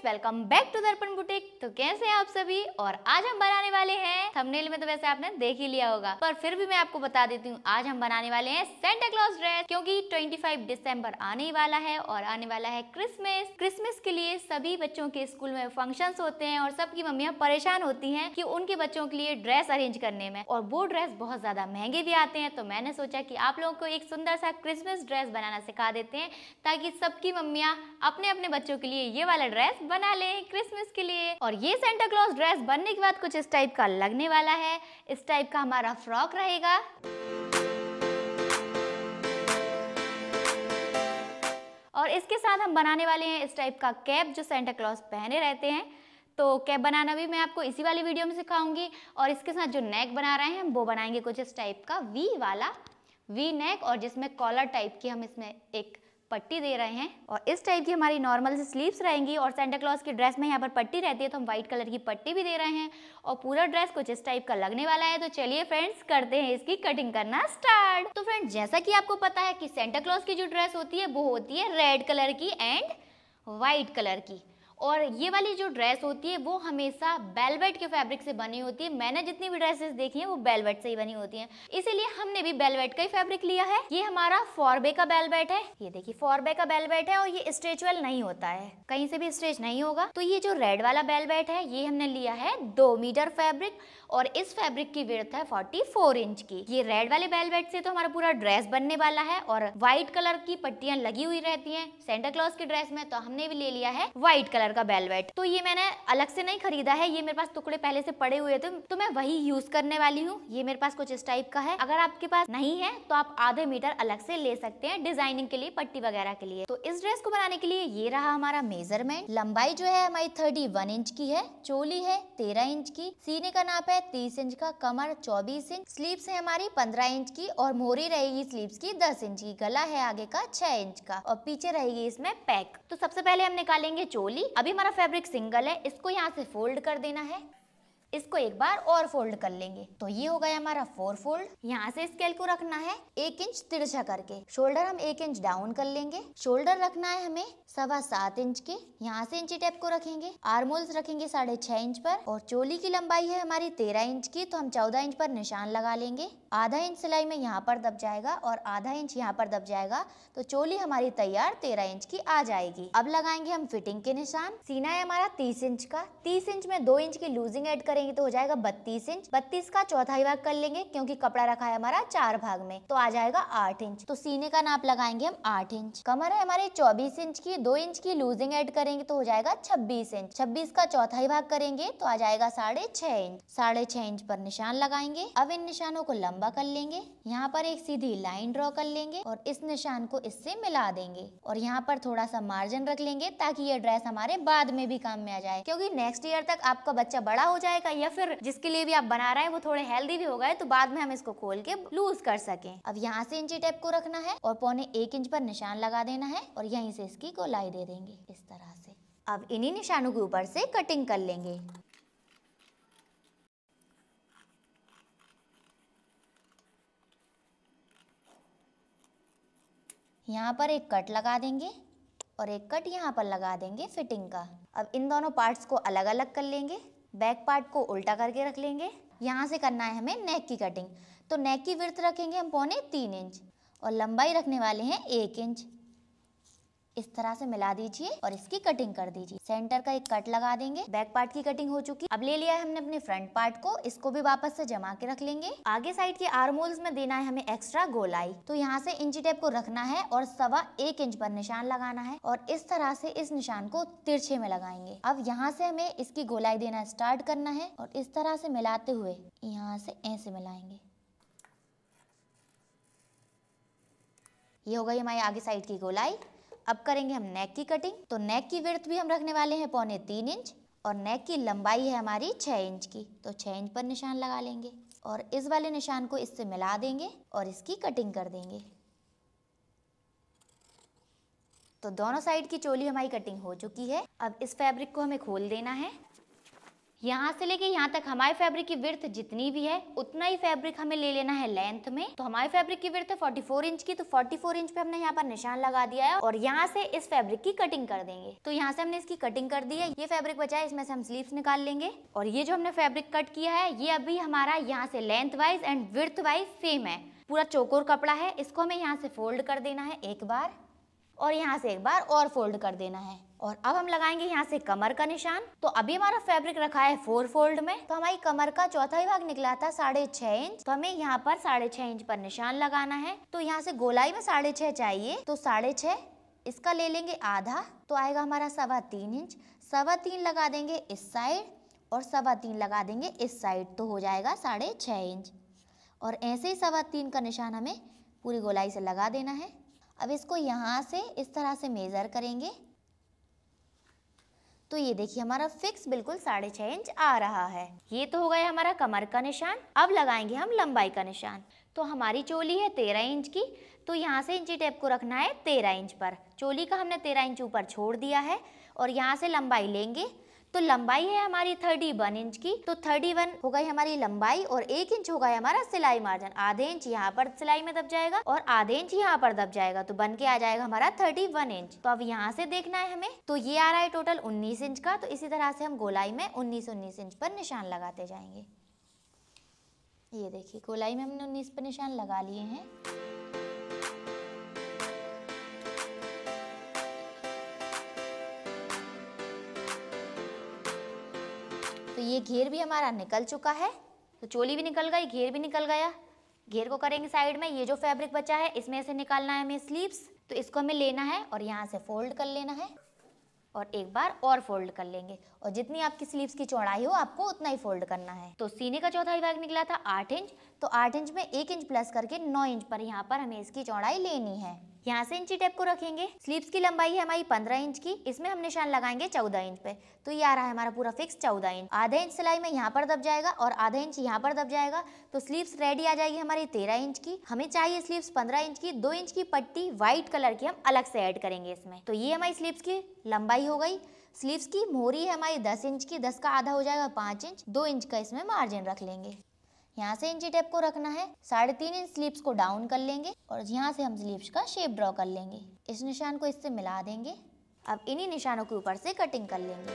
friends welcome back to Darpan boutique तो कैसे हैं आप सभी और आज हम बनाने वाले हैं थंबनेल में तो वैसे आपने देख ही लिया होगा पर फिर भी मैं आपको बता देती हूँ आज हम बनाने वाले हैं सेंटा क्लॉज ड्रेस क्योंकि 25 दिसंबर आने ही वाला है और आने वाला है क्रिसमस क्रिसमस के लिए सभी बच्चों के स्कूल में फंक्शन होते हैं और सबकी मम्मिया परेशान होती है की उनके बच्चों के लिए ड्रेस अरेन्ज करने में और वो ड्रेस बहुत ज्यादा महंगे भी आते हैं तो मैंने सोचा की आप लोगों को एक सुंदर सा क्रिसमस ड्रेस बनाना सिखा देते हैं ताकि सबकी मम्मिया अपने अपने बच्चों के लिए ये वाला ड्रेस बना लें क्रिसमस के लिए और ये सेंटा क्लॉज ड्रेस बनने के बाद कुछ इस टाइप का लगने वाला है इस टाइप का हमारा फ्रॉक रहेगा और इसके साथ हम बनाने वाले हैं इस टाइप का कैप जो सेंटा क्लॉज पहने रहते हैं तो कैप बनाना भी मैं आपको इसी वाली वीडियो में सिखाऊंगी और इसके साथ जो नेक बना रहे हैं वो बनाएंगे कुछ इस टाइप का वी वाला वी नेक और जिसमें कॉलर टाइप की हम इसमें एक पट्टी दे रहे हैं और इस टाइप की हमारी नॉर्मल से स्लीव्स रहेंगी और सेंटा क्लॉज की ड्रेस में यहाँ पर पट्टी रहती है तो हम व्हाइट कलर की पट्टी भी दे रहे हैं और पूरा ड्रेस कुछ इस टाइप का लगने वाला है तो चलिए फ्रेंड्स करते हैं इसकी कटिंग करना स्टार्ट तो फ्रेंड्स जैसा कि आपको पता है कि सेंटा क्लॉज की जो ड्रेस होती है वो होती है रेड कलर की एंड व्हाइट कलर की और ये वाली जो ड्रेस होती है वो हमेशा बेलवेट के फैब्रिक से बनी होती है मैंने जितनी भी ड्रेसेस देखी हैं वो बेलवेट से ही बनी होती हैं इसीलिए हमने भी बेलवेट का ही फैब्रिक लिया है ये हमारा फॉरबे का बेलवेट है ये देखिए फॉरबे का बेलवेट है और ये स्ट्रेचुअल नहीं होता है कहीं से भी स्ट्रेच नहीं होगा तो ये जो रेड वाला बेलवेट है ये हमने लिया है दो मीटर फैब्रिक और इस फैब्रिक की विर्थ है 44 इंच की ये रेड वाले बेलबेट से तो हमारा पूरा ड्रेस बनने वाला है और व्हाइट कलर की पट्टियां लगी हुई रहती हैं सेंटा क्लॉज की ड्रेस में तो हमने भी ले लिया है व्हाइट कलर का बेलबेट तो ये मैंने अलग से नहीं खरीदा है ये मेरे पास टुकड़े पहले से पड़े हुए थे तो मैं वही यूज करने वाली हूँ ये मेरे पास कुछ इस टाइप का है अगर आपके पास नहीं है तो आप आधे मीटर अलग से ले सकते हैं डिजाइनिंग के लिए पट्टी वगैरह के लिए तो इस ड्रेस को बनाने के लिए ये रहा हमारा मेजरमेंट लंबाई जो है हमारी थर्टी इंच की है चोली है तेरह इंच की सीने का नाप है है तीस इंच का कमर चौबीस इंच स्लीव्स है हमारी पंद्रह इंच की और मोरी रहेगी स्लीव्स की दस इंच की गला है आगे का छह इंच का और पीछे रहेगी इसमें पैक तो सबसे पहले हम निकालेंगे चोली अभी हमारा फेब्रिक सिंगल है इसको यहाँ से फोल्ड कर देना है इसको एक बार और फोल्ड कर लेंगे तो ये हो गया हमारा फोर फोल्ड यहाँ से स्केल को रखना है एक इंच तिरछा करके शोल्डर हम एक इंच डाउन कर लेंगे शोल्डर रखना है हमें सवा सात इंच के यहाँ से इंची टेप को रखेंगे आर्मोल्स रखेंगे साढ़े छह इंच पर और चोली की लंबाई है हमारी तेरह इंच की तो हम चौदह इंच पर निशान लगा लेंगे आधा इंच सिलाई में यहाँ पर दब जाएगा और आधा इंच यहाँ पर दब जाएगा तो चोली हमारी तैयार तेरह इंच की आ जाएगी अब लगाएंगे हम फिटिंग के निशान सीना है हमारा तीस इंच का तीस इंच में दो इंच की लूजिंग एड करेंगे तो हो जाएगा बत्तीस इंच बत्तीस का चौथाई भाग कर लेंगे क्योंकि कपड़ा रखा है हमारा चार भाग में तो आ जाएगा आठ इंच तो सीने का नाप लगाएंगे हम आठ इंच कमर है हमारे चौबीस इंच की दो इंच की लूजिंग एड करेंगे तो हो जाएगा छब्बीस इंच छब्बीस का चौथाई भाग करेंगे तो आ जाएगा साढ़े छह इंच साढ़े छह इंच पर निशान लगाएंगे अब इन निशानों को लंबा लंबा कर लेंगे यहाँ पर एक सीधी लाइन ड्रॉ कर लेंगे और इस निशान को इससे मिला देंगे और यहाँ पर थोड़ा सा मार्जिन रख लेंगे ताकि ये ड्रेस हमारे बाद में भी काम में आ जाए क्योंकि नेक्स्ट ईयर तक आपका बच्चा बड़ा हो जाएगा या फिर जिसके लिए भी आप बना रहे हैं वो थोड़े हेल्दी भी हो गए तो बाद में हम इसको खोल के लूज कर सके अब यहाँ से इंची टेप को रखना है और पौने एक इंच पर निशान लगा देना है और यहीं से इसकी गोलाई दे देंगे इस तरह से अब इन्हीं निशानों के ऊपर से कटिंग कर लेंगे यहाँ पर एक कट लगा देंगे और एक कट यहाँ पर लगा देंगे फिटिंग का अब इन दोनों पार्ट्स को अलग अलग कर लेंगे बैक पार्ट को उल्टा करके रख लेंगे यहाँ से करना है हमें नेक की कटिंग तो नेक की विर्थ रखेंगे हम पौने तीन इंच और लंबाई रखने वाले हैं एक इंच इस तरह से मिला दीजिए और इसकी कटिंग कर दीजिए सेंटर का एक कट लगा देंगे बैक पार्ट की कटिंग हो चुकी अब ले लिया है हमने अपने फ्रंट पार्ट को इसको भी वापस से जमा के रख लेंगे आगे साइड के आरमोल्स में देना है हमें एक्स्ट्रा गोलाई तो यहाँ से इंची टेप को रखना है और सवा एक इंच पर निशान लगाना है और इस तरह से इस निशान को तिरछे में लगाएंगे अब यहाँ से हमें इसकी गोलाई देना स्टार्ट करना है और इस तरह से मिलाते हुए यहाँ से ऐसे मिलाएंगे ये हो गई हमारी आगे साइड की गोलाई अब करेंगे हम नेक की कटिंग तो नेक की विर्थ भी हम रखने वाले हैं पौने तीन इंच और नेक की लंबाई है हमारी छः इंच की तो छः इंच पर निशान लगा लेंगे और इस वाले निशान को इससे मिला देंगे और इसकी कटिंग कर देंगे तो दोनों साइड की चोली हमारी कटिंग हो चुकी है अब इस फैब्रिक को हमें खोल देना है यहाँ से लेके यहाँ तक हमारे फैब्रिक की विर्थ जितनी भी है उतना ही फैब्रिक हमें ले लेना है लेंथ में तो हमारे फैब्रिक की विर्थ है 44 इंच की तो 44 इंच पे हमने यहाँ पर निशान लगा दिया है और यहाँ से इस फैब्रिक की कटिंग कर देंगे तो यहाँ से हमने इसकी कटिंग कर दी है ये फैब्रिक बचा है इसमें से हम स्लीव निकाल लेंगे और ये जो हमने फेब्रिक कट किया है ये अभी हमारा यहाँ से length wise and width wise same है पूरा चौकोर कपड़ा है इसको हमें यहाँ से फोल्ड कर देना है एक बार और यहाँ से एक बार और फोल्ड कर देना है और अब हम लगाएंगे यहाँ से कमर का निशान तो अभी हमारा फैब्रिक रखा है फोर फोल्ड में तो हमारी कमर का चौथा भाग निकला था साढ़े छह इंच तो हमें यहाँ पर साढ़े छह इंच पर निशान लगाना है तो यहाँ से गोलाई में साढ़े छह चाहिए तो साढ़े छह इसका ले लेंगे आधा तो आएगा हमारा सवा तीन इंच सवा तीन लगा देंगे इस साइड और सवा तीन लगा देंगे इस साइड तो हो जाएगा साढ़े छः इंच और ऐसे ही सवा तीन का निशान हमें पूरी गोलाई से लगा देना है अब इसको यहाँ से इस तरह से मेज़र करेंगे तो ये देखिए हमारा फिक्स बिल्कुल साढ़े छः इंच आ रहा है ये तो हो गया हमारा कमर का निशान अब लगाएंगे हम लंबाई का निशान तो हमारी चोली है तेरह इंच की तो यहाँ से इंची टेप को रखना है तेरह इंच पर चोली का हमने तेरह इंच ऊपर छोड़ दिया है और यहाँ से लंबाई लेंगे तो लंबाई है हमारी थर्टी वन इंच की तो थर्टी वन हो गई हमारी लंबाई और एक इंच हो गया हमारा सिलाई मार्जिन आधे इंच यहाँ पर सिलाई में दब जाएगा और आधे इंच यहाँ पर दब जाएगा तो बन के आ जाएगा हमारा थर्टी वन इंच तो अब यहाँ से देखना है हमें तो ये आ रहा है टोटल उन्नीस इंच का तो इसी तरह से हम गोलाई में उन्नीस उन्नीस इंच पर निशान लगाते जाएंगे ये देखिए गोलाई में हमने उन्नीस पर निशान लगा लिए हैं ये घेर भी हमारा निकल चुका है तो चोली भी निकल गई घेर भी निकल गया घेर को करेंगे साइड में ये जो फैब्रिक बचा है इसमें से निकालना है हमें स्लीव्स तो इसको हमें लेना है और यहाँ से फोल्ड कर लेना है और एक बार और फोल्ड कर लेंगे और जितनी आपकी स्लीव्स की चौड़ाई हो आपको उतना ही फोल्ड करना है तो सीने का चौथा भाग निकला था आठ इंच तो आठ इंच में एक इंच प्लस करके नौ इंच पर यहाँ पर हमें इसकी चौड़ाई लेनी है यहाँ से इंची टेप को रखेंगे स्लीव्स की लंबाई है हमारी पंद्रह इंच की इसमें हम निशान लगाएंगे चौदह इंच पे तो ये आ रहा है हमारा पूरा फिक्स चौदह इंच आधा इंच सिलाई में यहाँ पर दब जाएगा और आधा इंच यहाँ पर दब जाएगा तो स्लीव्स रेडी आ जाएगी हमारी तेरह इंच की हमें चाहिए स्लीव्स पंद्रह इंच की दो इंच की पट्टी व्हाइट कलर की हम अलग से एड करेंगे इसमें तो ये हमारी स्लीव्स की लंबाई हो गई स्लीव्स की मोरी है हमारी दस इंच की दस का आधा हो जाएगा पांच इंच दो इंच का इसमें मार्जिन रख लेंगे यहाँ से इंची टेप को रखना है साढ़े तीन इंच स्लीव्स को डाउन कर लेंगे और यहाँ से हम स्लीव्स का शेप ड्रॉ कर लेंगे इस निशान को इससे मिला देंगे अब इन्हीं निशानों के ऊपर से कटिंग कर लेंगे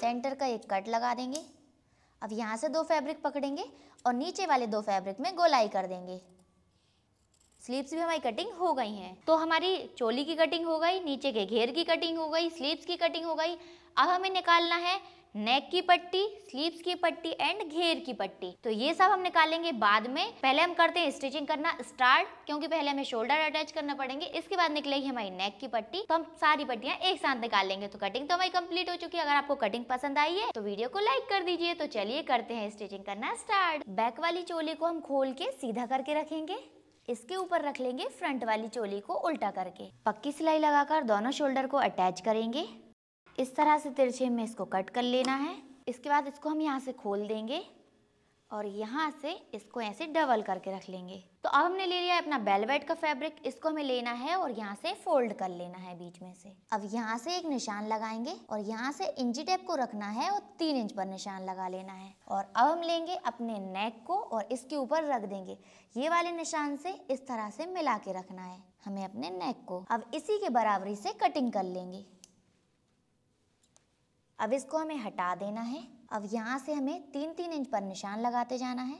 सेंटर का एक कट लगा देंगे अब यहाँ से दो फैब्रिक पकड़ेंगे और नीचे वाले दो फैब्रिक में गोलाई कर देंगे स्लीव्स भी हमारी कटिंग हो गई हैं तो हमारी चोली की कटिंग हो गई नीचे के घेर की कटिंग हो गई स्लीव्स की कटिंग हो गई अब हमें निकालना है नेक की पट्टी स्लीव्स की पट्टी एंड घेर की पट्टी तो ये सब हम निकालेंगे बाद में पहले हम करते हैं स्टिचिंग करना स्टार्ट क्योंकि पहले हमें शोल्डर अटैच करना पड़ेंगे इसके बाद निकलेगी हमारी नेक की पट्टी तो हम सारी पट्टियां एक साथ निकाल लेंगे तो कटिंग तो हमारी कंप्लीट हो चुकी है अगर आपको कटिंग पसंद आई है तो वीडियो को लाइक कर दीजिए तो चलिए करते हैं स्टिचिंग करना स्टार्ट बैक वाली चोली को हम खोल के सीधा करके रखेंगे इसके ऊपर रख लेंगे फ्रंट वाली चोली को उल्टा करके पक्की सिलाई लगाकर दोनों शोल्डर को अटैच करेंगे इस तरह से तिरछे में इसको कट कर लेना है इसके बाद इसको हम यहाँ से खोल देंगे और यहाँ से इसको ऐसे डबल करके रख लेंगे तो अब हमने ले लिया अपना बेलवेट का फैब्रिक इसको हमें लेना है और यहाँ से फोल्ड कर लेना है बीच में से अब यहाँ से एक निशान लगाएंगे और यहाँ से इंची टेप को रखना है और तीन इंच पर निशान लगा लेना है और अब हम लेंगे अपने नेक को और इसके ऊपर रख देंगे ये वाले निशान से इस तरह से मिला के रखना है हमें अपने नेक को अब इसी के बराबरी से कटिंग कर लेंगे अब इसको हमें हटा देना है अब यहाँ से हमें तीन तीन इंच पर निशान लगाते जाना है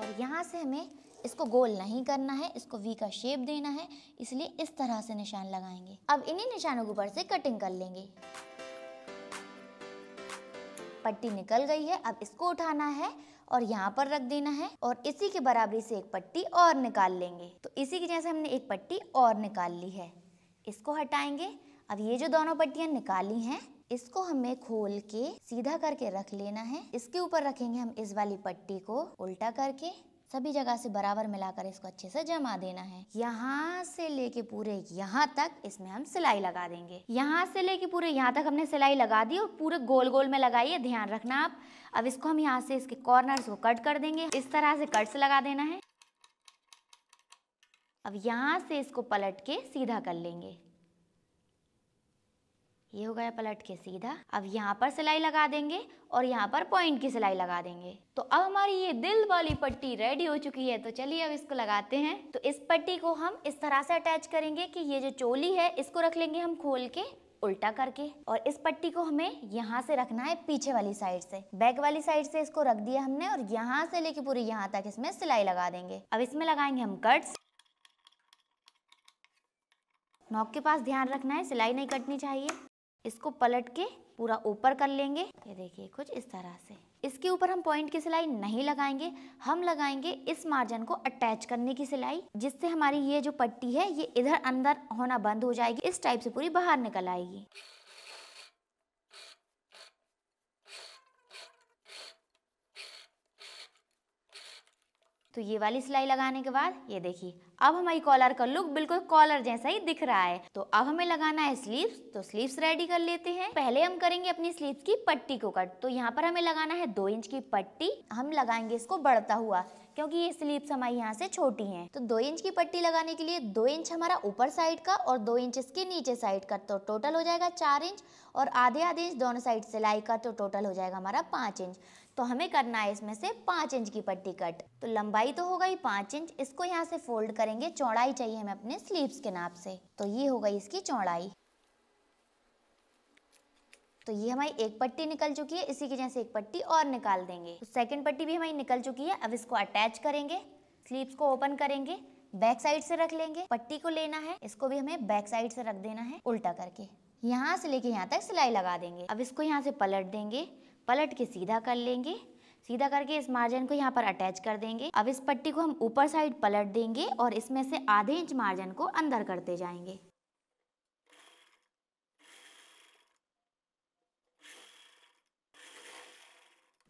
और यहाँ से हमें इसको गोल नहीं करना है इसको वी का शेप देना है इसलिए इस तरह से निशान लगाएंगे अब इन्हीं निशानों के ऊपर से कटिंग कर लेंगे पट्टी निकल गई है अब इसको उठाना है और यहाँ पर रख देना है और इसी के बराबरी से एक पट्टी और निकाल लेंगे तो इसी की जैसे हमने एक पट्टी और निकाल ली है इसको हटाएंगे अब ये जो दोनों पट्टियां निकाली हैं इसको हमें खोल के सीधा करके रख लेना है इसके ऊपर रखेंगे हम इस वाली पट्टी को उल्टा करके सभी जगह से बराबर मिलाकर इसको अच्छे से जमा देना है यहाँ से लेके पूरे यहाँ तक इसमें हम सिलाई लगा देंगे यहाँ से लेके पूरे यहाँ तक हमने सिलाई लगा दी और पूरे गोल गोल में लगाइए ध्यान रखना आप अब इसको हम यहाँ से इसके कॉर्नर को कट कर देंगे इस तरह से कट्स लगा देना है अब यहाँ से इसको पलट के सीधा कर लेंगे ये हो गया पलट के सीधा अब यहाँ पर सिलाई लगा देंगे और यहाँ पर पॉइंट की सिलाई लगा देंगे तो अब हमारी ये दिल वाली पट्टी रेडी हो चुकी है तो चलिए अब इसको लगाते हैं तो इस पट्टी को हम इस तरह से अटैच करेंगे कि ये जो चोली है इसको रख लेंगे हम खोल के उल्टा करके और इस पट्टी को हमें यहाँ से रखना है पीछे वाली साइड से बैक वाली साइड से इसको रख दिया हमने और यहाँ से लेके पूरी यहाँ तक इसमें सिलाई लगा देंगे अब इसमें लगाएंगे हम कट्स नॉक के पास ध्यान रखना है सिलाई नहीं कटनी चाहिए इसको पलट के पूरा ऊपर कर लेंगे ये देखिए कुछ इस तरह से इसके ऊपर हम पॉइंट की सिलाई नहीं लगाएंगे हम लगाएंगे इस मार्जिन को अटैच करने की सिलाई जिससे हमारी ये जो पट्टी है ये इधर अंदर होना बंद हो जाएगी इस टाइप से पूरी बाहर निकल आएगी तो ये वाली सिलाई लगाने के बाद ये देखिए अब हमारी कॉलर का लुक बिल्कुल कॉलर जैसा ही दिख रहा है तो अब हमें लगाना है स्लीव्स तो स्लीव्स रेडी कर लेते हैं पहले हम करेंगे अपनी स्लीव्स की पट्टी को कट तो यहाँ पर हमें लगाना है दो इंच की पट्टी हम लगाएंगे इसको बढ़ता हुआ क्योंकि ये स्लीव्स हमारी यहाँ से छोटी हैं तो दो इंच की पट्टी लगाने के लिए दो इंच हमारा ऊपर साइड का और दो इंच इसके नीचे साइड का तो टोटल हो जाएगा चार इंच और आधे आधे इंच दोनों साइड सिलाई का तो टोटल हो जाएगा हमारा पाँच इंच तो हमें करना है इसमें से पाँच इंच की पट्टी कट तो लंबाई तो हो गई पाँच इंच इसको यहाँ से फोल्ड करेंगे चौड़ाई चाहिए हमें अपने स्लीव्स के नाप से तो ये हो गई इसकी चौड़ाई तो ये हमारी एक पट्टी निकल चुकी है इसी की जैसे एक पट्टी और निकाल देंगे तो सेकंड पट्टी भी हमारी निकल चुकी है अब इसको अटैच करेंगे स्लीव्स को ओपन करेंगे बैक साइड से रख लेंगे पट्टी को लेना है इसको भी हमें बैक साइड से रख देना है उल्टा करके यहाँ से लेके यहाँ तक सिलाई लगा देंगे अब इसको यहाँ से पलट देंगे पलट के सीधा कर लेंगे सीधा करके इस मार्जिन को यहाँ पर अटैच कर देंगे अब इस पट्टी को हम ऊपर साइड पलट देंगे और इसमें से आधे इंच मार्जिन को अंदर करते जाएंगे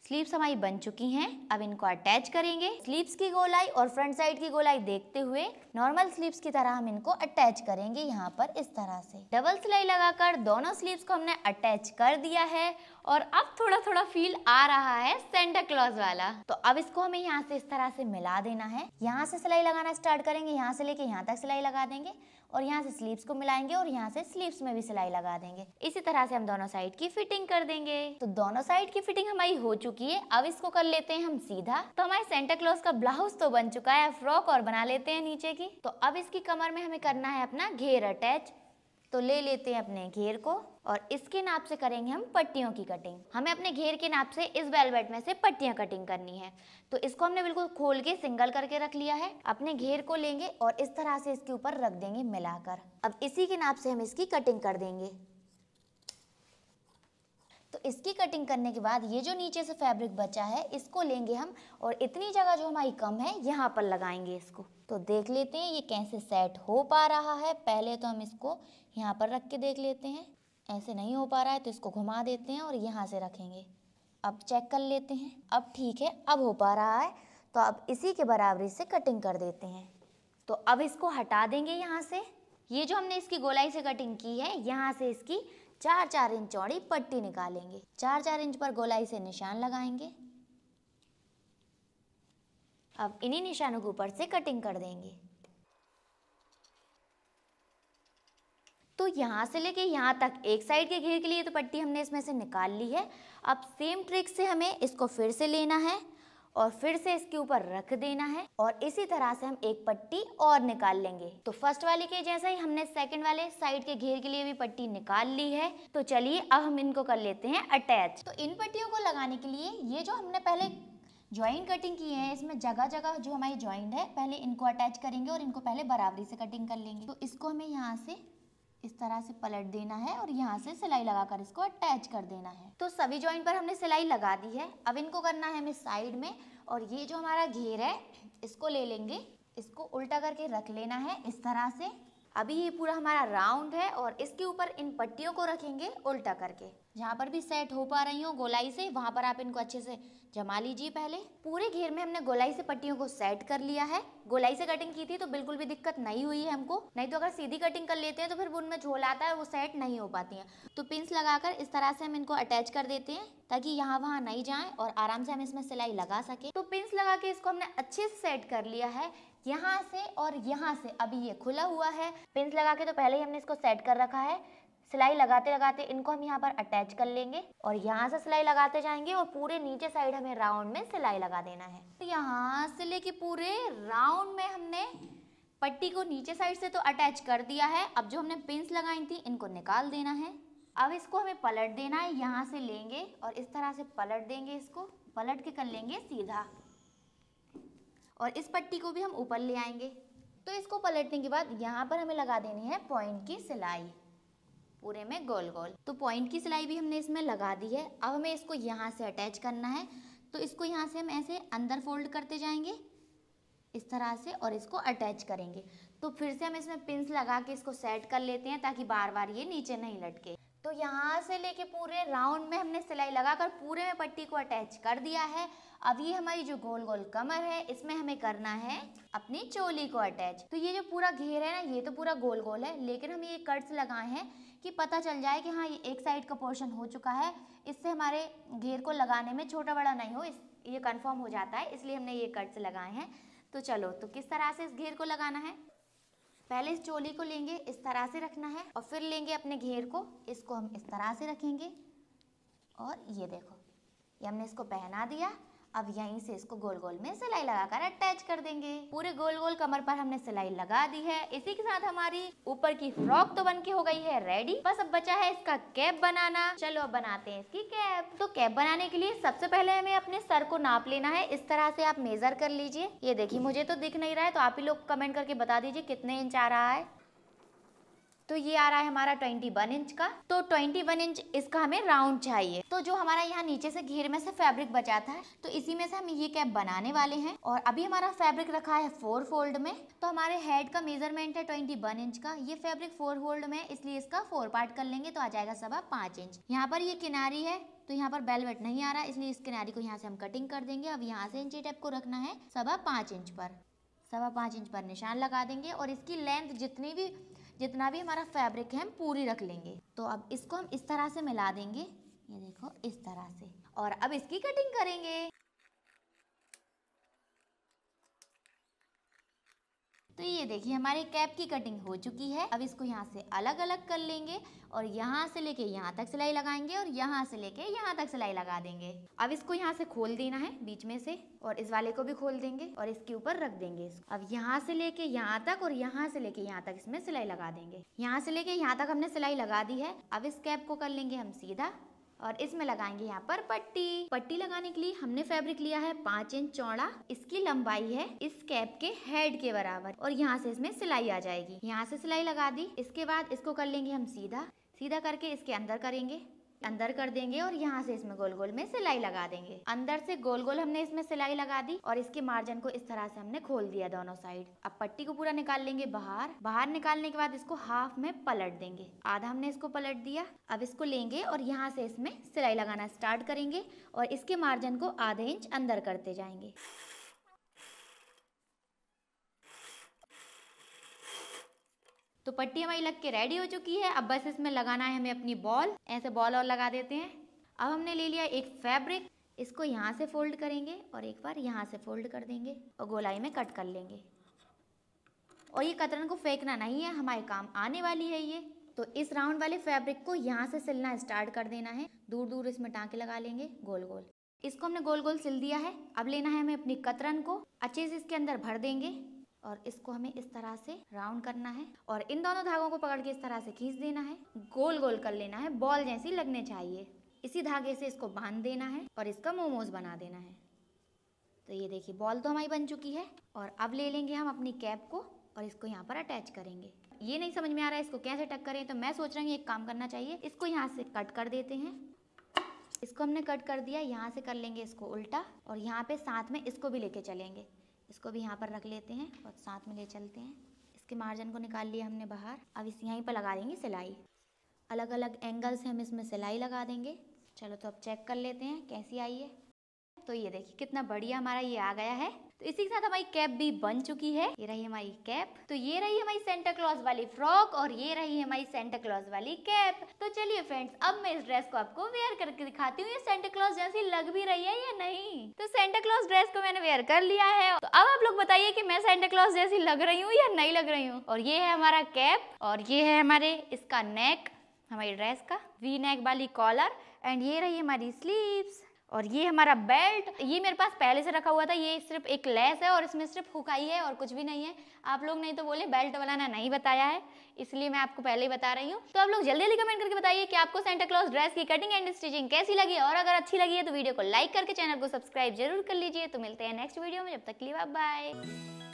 स्लीव्स हमारी बन चुकी हैं अब इनको अटैच करेंगे स्लीव्स की गोलाई और फ्रंट साइड की गोलाई देखते हुए नॉर्मल स्लीव्स की तरह हम इनको अटैच करेंगे यहाँ पर इस तरह से डबल सिलाई लगाकर दोनों स्लीव्स को हमने अटैच कर दिया है और अब थोड़ा थोड़ा फील आ रहा है सेंटा क्लॉज वाला तो अब इसको हमें यहाँ से इस तरह से मिला देना है यहाँ से सिलाई लगाना स्टार्ट करेंगे यहाँ से लेके यहाँ तक सिलाई लगा देंगे और यहाँ से स्लीव्स को मिलाएंगे और यहाँ से स्लीव्स में भी सिलाई लगा देंगे इसी तरह से हम दोनों साइड की फिटिंग कर देंगे तो दोनों साइड की फिटिंग हमारी हो चुकी है अब इसको कर लेते हैं हम सीधा तो हमारे सेंटा क्लॉज का ब्लाउज तो बन चुका है फ्रॉक और बना लेते हैं नीचे की तो अब इसकी कमर में हमें करना है अपना घेर अटैच तो ले लेते हैं अपने घेर को और इसके नाप से करेंगे हम पट्टियों की कटिंग हमें अपने घेर के नाप से इस वेलवेट में से पट्टियां कटिंग करनी है तो इसको हमने बिल्कुल खोल के सिंगल करके रख लिया है अपने घेर को लेंगे और इस तरह से इसके ऊपर रख देंगे मिलाकर अब इसी के नाप से हम इसकी कटिंग कर देंगे तो इसकी कटिंग करने के बाद ये जो नीचे से फैब्रिक बचा है इसको लेंगे हम और इतनी जगह जो हमारी कम है यहाँ पर लगाएंगे इसको तो देख लेते हैं ये कैसे सेट हो पा रहा है पहले तो हम इसको यहाँ पर रख के देख लेते हैं ऐसे नहीं हो पा रहा है तो इसको घुमा देते हैं और यहाँ से रखेंगे अब चेक कर लेते हैं अब ठीक है अब हो पा रहा है तो अब इसी के बराबरी से कटिंग कर देते हैं तो अब इसको हटा देंगे यहाँ से ये जो हमने इसकी गोलाई से कटिंग की है यहाँ से इसकी चार चार इंच चौड़ी पट्टी निकालेंगे चार चार इंच पर गोलाई से निशान लगाएंगे अब इन्हीं निशानों के ऊपर से कटिंग कर देंगे तो यहाँ से लेके यहाँ तक एक साइड के घेर के लिए तो पट्टी हमने इसमें से निकाल ली है अब सेम ट्रिक से हमें इसको फिर से लेना है और फिर से इसके ऊपर रख देना है और इसी तरह से हम एक पट्टी और निकाल लेंगे तो फर्स्ट वाले के जैसा ही हमने सेकंड वाले साइड के घेर के लिए भी पट्टी निकाल ली है तो चलिए अब हम इनको कर लेते हैं अटैच तो इन पट्टियों को लगाने के लिए ये जो हमने पहले ज्वाइंट कटिंग की है इसमें जगह जगह जो हमारी ज्वाइंट है पहले इनको अटैच करेंगे और इनको पहले बराबरी से कटिंग कर लेंगे तो इसको हमें यहाँ से इस तरह से पलट देना है और यहाँ से सिलाई लगाकर इसको अटैच कर देना है तो सभी जॉइंट पर हमने सिलाई लगा दी है अब इनको करना है हमें साइड में और ये जो हमारा घेर है इसको ले लेंगे इसको उल्टा करके रख लेना है इस तरह से अभी ये पूरा हमारा राउंड है और इसके ऊपर इन पट्टियों को रखेंगे उल्टा करके जहाँ पर भी सेट हो पा रही हो गोलाई से वहाँ पर आप इनको अच्छे से जमा लीजिए पहले पूरे घेर में हमने गोलाई से पट्टियों को सेट कर लिया है गोलाई से कटिंग की थी तो बिल्कुल भी दिक्कत नहीं हुई है हमको नहीं तो अगर सीधी कटिंग कर लेते हैं तो फिर वो उनमें झोल आता है वो सेट नहीं हो पाती है तो पिंस लगाकर इस तरह से हम इनको अटैच कर देते हैं ताकि यहाँ वहाँ नहीं जाए और आराम से हम इसमें सिलाई लगा सके तो पिंस लगा के इसको हमने अच्छे से सेट कर लिया है यहाँ से और यहाँ से अभी ये खुला हुआ है पिंस लगा के तो पहले ही हमने इसको सेट कर रखा है सिलाई लगाते लगाते इनको हम यहाँ पर अटैच कर लेंगे और यहाँ से सिलाई लगाते जाएंगे और पूरे नीचे साइड हमें राउंड में सिलाई लगा देना है तो यहाँ से लेके पूरे राउंड में हमने पट्टी को नीचे साइड से तो अटैच कर दिया है अब जो हमने पिंस लगाई थी इनको निकाल देना है अब इसको हमें पलट देना है यहाँ से लेंगे और इस तरह से पलट देंगे इसको पलट के कर लेंगे सीधा और इस पट्टी को भी हम ऊपर ले आएंगे तो इसको पलटने के बाद यहाँ पर हमें लगा देनी है पॉइंट की सिलाई पूरे में गोल गोल तो पॉइंट की सिलाई भी हमने इसमें लगा दी है अब हमें इसको यहाँ से अटैच करना है तो इसको यहाँ से हम ऐसे अंदर फोल्ड करते जाएंगे इस तरह से और इसको अटैच करेंगे तो फिर से हम इसमें पिंस लगा के इसको सेट कर लेते हैं ताकि बार बार ये नीचे नहीं लटके तो यहाँ से लेके पूरे राउंड में हमने सिलाई लगाकर पूरे में पट्टी को अटैच कर दिया है अब ये हमारी जो गोल गोल कमर है इसमें हमें करना है अपनी चोली को अटैच तो ये जो पूरा घेर है ना ये तो पूरा गोल गोल है लेकिन हम ये कट्स लगाए हैं कि पता चल जाए कि हाँ ये एक साइड का पोर्शन हो चुका है इससे हमारे घेर को लगाने में छोटा बड़ा नहीं हो इस ये कन्फर्म हो जाता है इसलिए हमने ये कट्स लगाए हैं तो चलो तो किस तरह से इस घेर को लगाना है पहले इस चोली को लेंगे इस तरह से रखना है और फिर लेंगे अपने घेर को इसको हम इस तरह से रखेंगे और ये देखो ये हमने इसको पहना दिया अब यहीं से इसको गोल गोल में सिलाई लगाकर अटैच कर देंगे पूरे गोल गोल कमर पर हमने सिलाई लगा दी है इसी के साथ हमारी ऊपर की फ्रॉक तो बन के हो गई है रेडी बस अब बचा है इसका कैप बनाना चलो अब बनाते हैं इसकी कैप तो कैप बनाने के लिए सबसे पहले हमें अपने सर को नाप लेना है इस तरह से आप मेजर कर लीजिए ये देखिए मुझे तो दिख नहीं रहा है तो आप ही लोग कमेंट करके बता दीजिए कितने इंच आ रहा है तो ये आ रहा है हमारा 21 इंच का तो 21 इंच इसका हमें राउंड चाहिए तो जो हमारा यहाँ नीचे से घेर में से फैब्रिक बचा था तो इसी में से हम ये कैप बनाने वाले हैं और अभी हमारा फैब्रिक रखा है फोर फोल्ड में तो हमारे हेड का मेजरमेंट है 21 इंच का ये फैब्रिक फोर फोल्ड में इसलिए इसका फोर पार्ट कर लेंगे तो आ जाएगा सवा पाँच इंच यहाँ पर ये किनारी है तो यहाँ पर बेलवेट नहीं आ रहा इसलिए इस किनारी को यहाँ से हम कटिंग कर देंगे अब यहाँ से इंची टेप को रखना है सवा पाँच इंच पर सवा पाँच इंच पर निशान लगा देंगे और इसकी लेंथ जितनी भी जितना भी हमारा फैब्रिक है हम पूरी रख लेंगे तो अब इसको हम इस तरह से मिला देंगे ये देखो इस तरह से और अब इसकी कटिंग करेंगे तो ये देखिए हमारे कैप की कटिंग हो चुकी है अब इसको यहाँ से अलग अलग कर लेंगे और यहाँ से लेके यहाँ तक सिलाई लगाएंगे और यहाँ से लेके यहाँ तक सिलाई लगा देंगे अब इसको यहाँ से खोल देना है बीच में से और इस वाले को भी खोल देंगे और इसके ऊपर रख देंगे अब यहाँ से लेके यहाँ तक और यहाँ से लेके यहाँ तक इसमें सिलाई लगा देंगे यहाँ से लेके यहाँ तक हमने सिलाई लगा दी है अब इस कैप को कर लेंगे हम सीधा और इसमें लगाएंगे यहाँ पर पट्टी पट्टी लगाने के लिए हमने फैब्रिक लिया है पांच इंच चौड़ा इसकी लंबाई है इस कैप के हेड के बराबर और यहाँ से इसमें सिलाई आ जाएगी यहाँ से सिलाई लगा दी इसके बाद इसको कर लेंगे हम सीधा सीधा करके इसके अंदर करेंगे अंदर कर देंगे और यहाँ से इसमें गोल गोल में सिलाई लगा देंगे अंदर से गोल गोल हमने इसमें सिलाई लगा दी और इसके मार्जिन को इस तरह से हमने खोल दिया दोनों साइड अब पट्टी को पूरा निकाल लेंगे बाहर बाहर निकालने के बाद इसको हाफ में पलट देंगे आधा हमने इसको पलट दिया अब इसको लेंगे और यहाँ से इसमें सिलाई लगाना स्टार्ट करेंगे और इसके मार्जिन को आधे इंच अंदर करते जाएंगे तो पट्टी हमारी लग के रेडी हो चुकी है अब बस इसमें लगाना है हमें अपनी बॉल ऐसे बॉल और लगा देते हैं अब हमने ले लिया एक फैब्रिक इसको यहाँ से फोल्ड करेंगे और एक बार यहाँ से फोल्ड कर देंगे और गोलाई में कट कर लेंगे और ये कतरन को फेंकना नहीं है हमारे काम आने वाली है ये तो इस राउंड वाले फैब्रिक को यहाँ से सिलना स्टार्ट कर देना है दूर दूर इसमें टाँके लगा लेंगे गोल गोल इसको हमने गोल गोल सिल दिया है अब लेना है हमें अपनी कतरन को अच्छे से इसके अंदर भर देंगे और इसको हमें इस तरह से राउंड करना है और इन दोनों धागों को पकड़ के इस तरह से खींच देना है गोल गोल कर लेना है बॉल जैसी लगने चाहिए इसी धागे से इसको बांध देना है और इसका मोमोज बना देना है तो ये देखिए बॉल तो हमारी बन चुकी है और अब ले लेंगे हम अपनी कैप को और इसको यहाँ पर अटैच करेंगे ये नहीं समझ में आ रहा है इसको कैसे टक करें तो मैं सोच रहा हूँ एक काम करना चाहिए इसको यहाँ से कट कर देते हैं इसको हमने कट कर दिया यहाँ से कर लेंगे इसको उल्टा और यहाँ पे साथ में इसको भी लेके चलेंगे इसको भी यहाँ पर रख लेते हैं और साथ में ले चलते हैं इसके मार्जिन को निकाल लिया हमने बाहर अब इस यहीं पर लगा देंगे सिलाई अलग अलग एंगल से हम इसमें सिलाई लगा देंगे चलो तो अब चेक कर लेते हैं कैसी आई है तो ये देखिए कितना बढ़िया हमारा ये आ गया है तो इसी के साथ हमारी कैप भी बन चुकी है ये रही हमारी कैप तो ये रही हमारी सेंटा क्लॉज वाली फ्रॉक और ये रही हमारी सेंटा क्लॉज वाली कैप तो चलिए फ्रेंड्स अब मैं इस ड्रेस को आपको वेयर करके दिखाती हूँ ये सेंटा क्लॉज जैसी लग भी रही है या नहीं तो सेंटा क्लॉज ड्रेस को मैंने वेयर कर लिया है तो अब आप लोग बताइए की मैं सेंटा क्लॉज जैसी लग रही हूँ या नहीं लग रही हूँ और ये है हमारा कैप और ये है हमारे इसका नेक हमारी ड्रेस का वी नेक वाली कॉलर एंड ये रही हमारी स्लीव्स और ये हमारा बेल्ट ये मेरे पास पहले से रखा हुआ था ये सिर्फ एक लेस है और इसमें सिर्फ हुकाई है और कुछ भी नहीं है आप लोग नहीं तो बोले बेल्ट वाला ना नहीं बताया है इसलिए मैं आपको पहले ही बता रही हूँ तो आप लोग जल्दी जल्दी कमेंट करके बताइए कि आपको सेंटा क्लॉज ड्रेस की कटिंग एंड स्टिचिंग कैसी लगी और अगर अच्छी लगी है तो वीडियो को लाइक करके चैनल को सब्सक्राइब जरूर कर लीजिए तो मिलते हैं नेक्स्ट वीडियो में जब तक लिए बाय